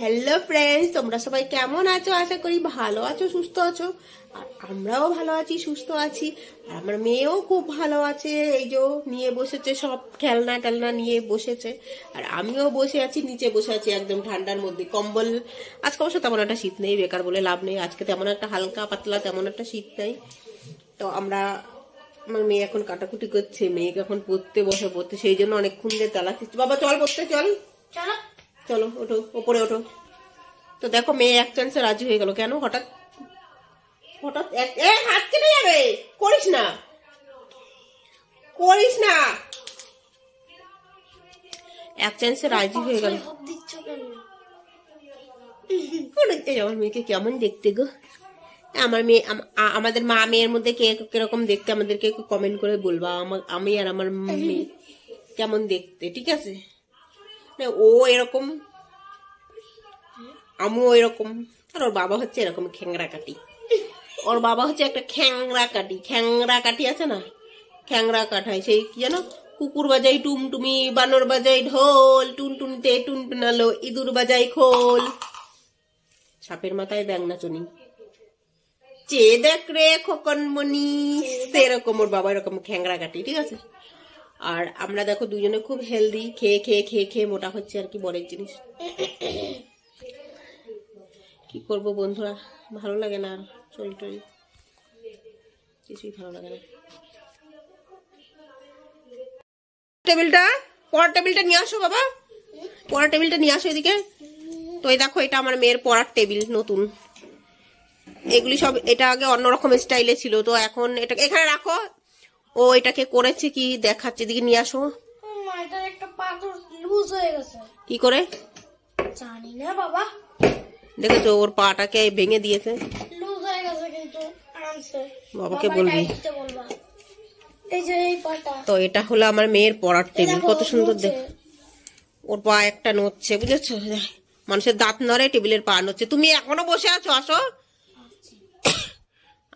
hello friends তোমরা সবাই কেমন আছো আশা করি ভালো আছো সুস্থ আছো আর আমরাও ভালো আছি সুস্থ আছি আর আমার মেয়েও খুব ভালো আছে এই যে নিয়ে বসেছে সব খেলনা টেলনা নিয়ে বসেছে আর আমিও বসে আছি নিচে বসে আছি একদম ঠান্ডার মধ্যে কম্বল আজকে অবশ্য তেমন একটা শীত নেই বেকার বলে লাভ নেই আজকে তেমন একটা হালকা পাতলা তেমন একটা শীত নেই তো আমরা আমার মেয়ে এখন কাটাকুটি করছে মেয়েকে এখন পড়তে বসে পড়তে সেই জন্য অনেকক্ষণ দিয়ে তালা বাবা চল পড়তে চল চলো চলো ওঠো ওপরে ওঠো তো দেখো মেয়ে এক চান্সে রাজি হয়ে গেল কেন হঠাৎ হঠাৎ হাত কেটে যাবে করিস না করিস না এক চান্সে রাজি হয়ে গেল আমার মেয়েকে কেমন দেখতে গো আমার মেয়ে আমাদের মা মেয়ের মধ্যে কে কিরকম দেখতে আমাদেরকে কমেন্ট করে বলবা আমি আর আমার মেয়ে কেমন দেখতে ঠিক আছে ও এরকম আমিও এরকম আর ওর বাবা হচ্ছে এরকম খ্যাংরা কাটি ওর বাবা হচ্ছে একটা খ্যাংরা কাটি খ্যাংরা কাটি আছে না খ্যাংরা কাঠায় সেই কি জানো কুকুর বাজাই টুমটুমি বানর বাজাই ঢোল টুনটুনিতে টুনটুনালো ইঁদুর বাজাই খোল সাপের মাথায় ব্যাংনা চুনি চেয়ে দেখ রে খোকন মনি সেরকম ওর বাবা এরকম খ্যাংরা কাটি ঠিক আছে আর আমরা দেখো দুজনে খুব হেলদি খেয়ে খেয়ে খেয়ে খেয়ে মোটা হচ্ছে আর কি বরের জিনিস কি করব বন্ধুরা ভালো লাগে না চল টল কিছুই ভালো লাগে না টেবিলটা টেবিলটা নিয়ে আসো বাবা টেবিলটা নিয়ে আসো তো এই দেখো এটা আমার মেয়ের পড়ার টেবিল নতুন এগুলি সব এটা আগে অন্যরকম স্টাইলে ছিল তো এখন এটা এখানে রাখো ও এটাকে করেছে কি দেখাচ্ছে দিকে নিয়ে আসো এটার কি করে জানি না বাবা দেখেছো ওর পাটাকে ভেঙে দিয়েছে লুজ হয়ে বাবাকে বলবি তো এটা হলো আমার মেয়ের পড়ার টেবিল কত সুন্দর দেখ ওর পা একটা নড়ছে বুঝেছো মানুষের দাঁত নড়ে টেবিলের পা নড়ছে তুমি এখনো বসে আছো আসো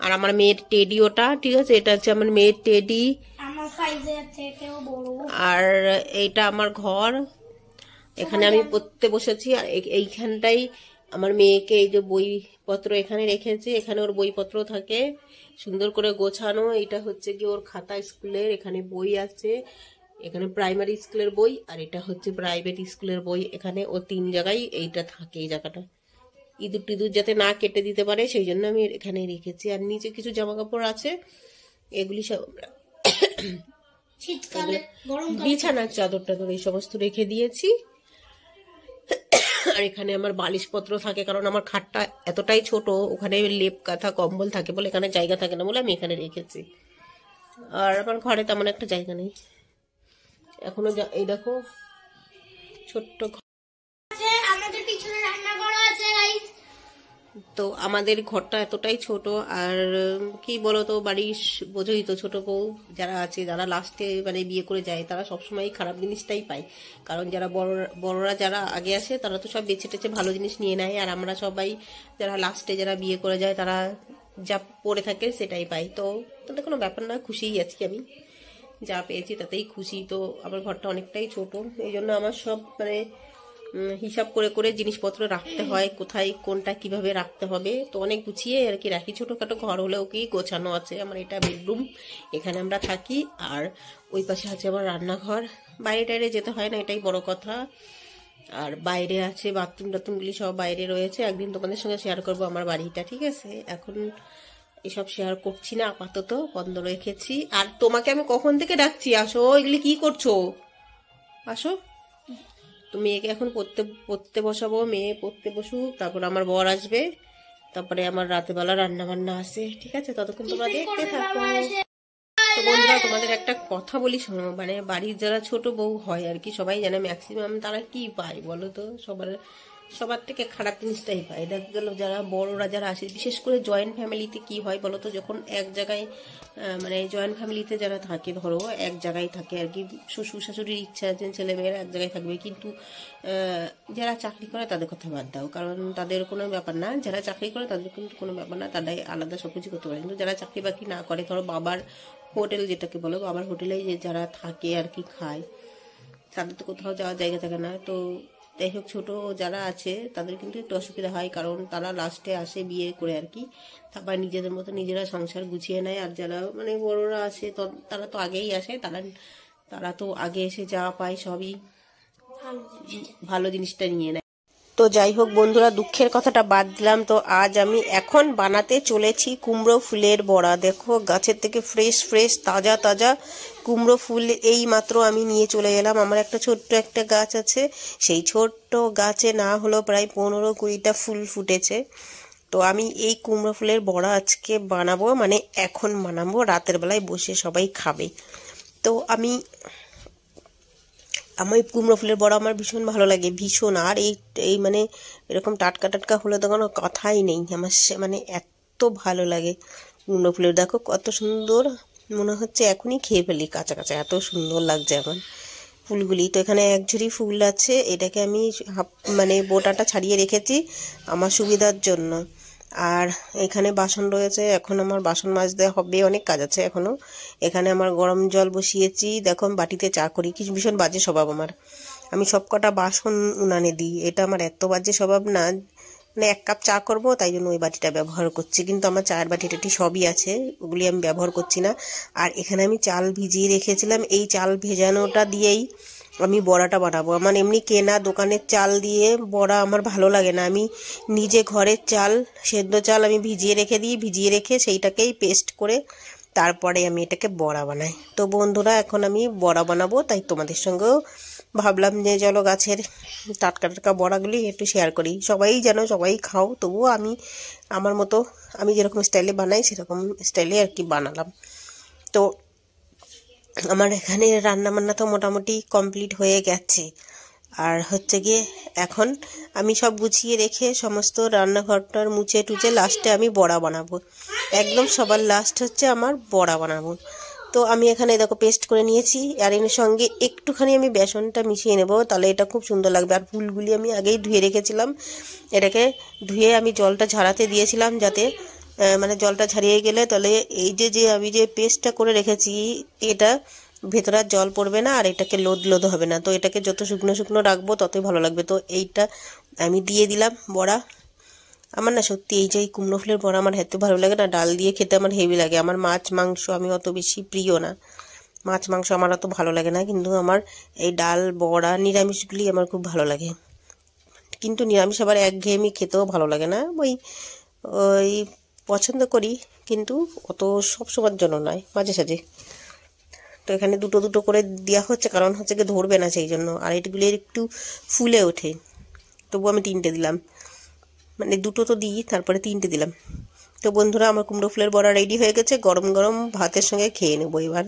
আর আমার মেয়ের টেডি ওটা ঠিক আছে এটা হচ্ছে আমার মেয়ের টেডি আর এটা আমার ঘর এখানে আমি পড়তে বসেছি আর এইখানটাই আমার মেয়েকে এই যে বইপত্র এখানে রেখেছি এখানে ওর বইপত্র থাকে সুন্দর করে গোছানো এটা হচ্ছে কি ওর খাতা স্কুলের এখানে বই আছে এখানে প্রাইমারি স্কুলের বই আর এটা হচ্ছে প্রাইভেট স্কুলের বই এখানে ও তিন জায়গায় এইটা থাকে এই জায়গাটা ইঁদুর টিঁদুর যাতে না কেটে দিতে পারে সেই জন্য আমি এখানে রেখেছি আর নিচে কিছু জামা কাপড় আছে এগুলি সব বিছানার চাদর টাদর এই সমস্ত রেখে দিয়েছি আর এখানে আমার বালিশপত্র থাকে কারণ আমার খাটটা এতটাই ছোট ওখানে লেপ কাঁথা কম্বল থাকে বলে এখানে জায়গা থাকে না বলে আমি এখানে রেখেছি আর আমার ঘরে তেমন একটা জায়গা নেই এখনো এই দেখো ছোট্ট তো আমাদের ঘরটা এতটাই ছোট আর কি বলতো বাড়ির বোঝোই তো ছোট বউ যারা আছে যারা লাস্টে মানে বিয়ে করে যায় তারা সবসময় খারাপ জিনিসটাই পায় কারণ যারা বড় বড়রা যারা আগে আসে তারা তো সব বেছে টেছে ভালো জিনিস নিয়ে নেয় আর আমরা সবাই যারা লাস্টে যারা বিয়ে করে যায় তারা যা পড়ে থাকে সেটাই পাই তো তাদের কোনো ব্যাপার না খুশিই আছি আমি যা পেয়েছি তাতেই খুশি তো আমার ঘরটা অনেকটাই ছোট এই জন্য আমার সব মানে হিসাব করে করে জিনিসপত্র রাখতে হয় কোথায় কোনটা কিভাবে রাখতে হবে তো অনেক গুছিয়ে আর কি রাখি ছোটোখাটো ঘর হলেও কি গোছানো আছে আমার এটা বেডরুম এখানে আমরা থাকি আর ওই পাশে আছে আমার রান্নাঘর বাইরে টাইরে যেতে হয় না এটাই বড় কথা আর বাইরে আছে বাথরুম টাথরুমগুলি সব বাইরে রয়েছে একদিন তোমাদের সঙ্গে শেয়ার করব আমার বাড়িটা ঠিক আছে এখন এসব শেয়ার করছি না আপাতত বন্ধ রেখেছি আর তোমাকে আমি কখন থেকে ডাকছি আসো এগুলি কি করছো আসো তো মেয়েকে এখন পড়তে পড়তে বসাবো মেয়ে পড়তে বসুক তারপর আমার বর আসবে তারপরে আমার রাতেবেলা রান্না বান্না আসে ঠিক আছে ততক্ষণ তোমরা দেখতে থাকো তো বন্ধুরা তোমাদের একটা কথা বলি শোনো মানে বাড়ির যারা ছোট বউ হয় আর কি সবাই জানে ম্যাক্সিমাম তারা কি পায় বলো তো সবার সবার থেকে খারাপ জিনিসটাই হয় দেখা গেল যারা বড়রা যারা আসে বিশেষ করে জয়েন্ট ফ্যামিলিতে কি হয় বলতো যখন এক জায়গায় মানে জয়েন্ট ফ্যামিলিতে যারা থাকে ধরো এক জায়গায় থাকে আর কি শ্বশুর শাশুড়ির ইচ্ছা আছে ছেলেমেয়েরা এক জায়গায় থাকবে কিন্তু যারা চাকরি করে তাদের কথা বাদ দাও কারণ তাদের কোনো ব্যাপার না যারা চাকরি করে তাদের কিন্তু কোনো ব্যাপার না তারাই আলাদা সব কিছু করতে পারে কিন্তু যারা চাকরি বাকরি না করে ধরো বাবার হোটেল যেটাকে বলো বাবার হোটেলে যারা থাকে আর কি খায় তাদের তো কোথাও যাওয়ার জায়গা থাকে না তো যাই হোক ছোটো যারা আছে তাদের কিন্তু একটু অসুবিধা হয় কারণ তারা লাস্টে আসে বিয়ে করে আর কি তারপর নিজেদের মতো নিজেরা সংসার গুছিয়ে নেয় আর যারা মানে বড়রা আছে তারা তো আগেই আসে তারা তারা তো আগে এসে যা পায় সবই ভালো জিনিসটা নিয়ে নেয় তো যাই হোক বন্ধুরা দুঃখের কথাটা বাদ দিলাম তো আজ আমি এখন বানাতে চলেছি কুমড়ো ফুলের বড়া দেখো গাছের থেকে ফ্রেশ ফ্রেশ তাজা তাজা কুমড়ো ফুল এই মাত্র আমি নিয়ে চলে গেলাম আমার একটা ছোট্ট একটা গাছ আছে সেই ছোট্ট গাছে না হলো প্রায় পনেরো কুড়িটা ফুল ফুটেছে তো আমি এই কুমড়ো ফুলের বড়া আজকে বানাবো মানে এখন বানাবো রাতের বেলায় বসে সবাই খাবে তো আমি আমার কুমড়ো ফুলের বড়া আমার ভীষণ ভালো লাগে ভীষণ আর এই এই মানে এরকম টাটকা টাটকা হলে তো কোনো কথাই নেই আমার সে মানে এত ভালো লাগে কুমড়ো ফুলের দেখো কত সুন্দর মনে হচ্ছে এখনই খেয়ে ফেলি কাঁচা কাঁচা এত সুন্দর লাগছে এখন ফুলগুলি তো এখানে এক ঝুড়ি ফুল আছে এটাকে আমি হাফ মানে বোটাটা ছাড়িয়ে রেখেছি আমার সুবিধার জন্য আর এখানে বাসন রয়েছে এখন আমার বাসন মাজতে হবে অনেক কাজ আছে এখনও এখানে আমার গরম জল বসিয়েছি দেখো বাটিতে চা করি কি ভীষণ বাজে স্বভাব আমার আমি সব কটা বাসন উনানে দিই এটা আমার এত বাজে স্বভাব না মানে এক কাপ চা করব তাই জন্য ওই বাটিটা ব্যবহার করছি কিন্তু আমার চায়ের বাটিটাটি সবই আছে ওগুলি আমি ব্যবহার করছি না আর এখানে আমি চাল ভিজিয়ে রেখেছিলাম এই চাল ভেজানোটা দিয়েই আমি বড়াটা বানাবো আমার এমনি কেনা দোকানের চাল দিয়ে বড়া আমার ভালো লাগে না আমি নিজে ঘরের চাল সেদ্ধ চাল আমি ভিজিয়ে রেখে দিই ভিজিয়ে রেখে সেইটাকেই পেস্ট করে তারপরে আমি এটাকে বড়া বানাই তো বন্ধুরা এখন আমি বড়া বানাবো তাই তোমাদের সঙ্গেও ভাবলাম যে চলো গাছের টাটকা টাটকা বড়াগুলি একটু শেয়ার করি সবাই যেন সবাই খাও তবুও আমি আমার মতো আমি যেরকম স্টাইলে বানাই সেরকম স্টাইলে আর কি বানালাম তো আমার এখানে রান্না বান্না তো মোটামুটি কমপ্লিট হয়ে গেছে আর হচ্ছে গিয়ে এখন আমি সব গুছিয়ে রেখে সমস্ত রান্নাঘরটার মুছে টুচে লাস্টে আমি বড়া বানাবো একদম সবার লাস্ট হচ্ছে আমার বড়া বানাবো তো আমি এখানে দেখো পেস্ট করে নিয়েছি আর এর সঙ্গে একটুখানি আমি বেসনটা মিশিয়ে নেব তাহলে এটা খুব সুন্দর লাগবে আর ফুলগুলি আমি আগেই ধুয়ে রেখেছিলাম এটাকে ধুয়ে আমি জলটা ঝাড়াতে দিয়েছিলাম যাতে মানে জলটা ছাড়িয়ে গেলে তাহলে এই যে যে আমি যে পেস্টটা করে রেখেছি এটা ভেতরে আর জল পড়বে না আর এটাকে লোদ লোদ হবে না তো এটাকে যত শুকনো শুকনো রাখবো ততই ভালো লাগবে তো এইটা আমি দিয়ে দিলাম বড়া আমার না সত্যি এই যে এই কুমড়ো ফুলের বড়া আমার হেতে ভালো লাগে না ডাল দিয়ে খেতে আমার হেভি লাগে আমার মাছ মাংস আমি অত বেশি প্রিয় না মাছ মাংস আমার অত ভালো লাগে না কিন্তু আমার এই ডাল বড়া নিরামিষগুলি আমার খুব ভালো লাগে কিন্তু নিরামিষ আবার একঘেয়েমি খেতেও ভালো লাগে না ওই ওই পছন্দ করি কিন্তু অত সব সময়ের জন্য নয় মাঝে সাঝে তো এখানে দুটো দুটো করে দেওয়া হচ্ছে কারণ হচ্ছে কি ধরবে না সেই জন্য আর এটগুলি একটু ফুলে ওঠে তবু আমি তিনটে দিলাম মানে দুটো তো দিই তারপরে তিনটে দিলাম তো বন্ধুরা আমার কুমড়ো ফুলের বড়া রেডি হয়ে গেছে গরম গরম ভাতের সঙ্গে খেয়ে নেবো এবার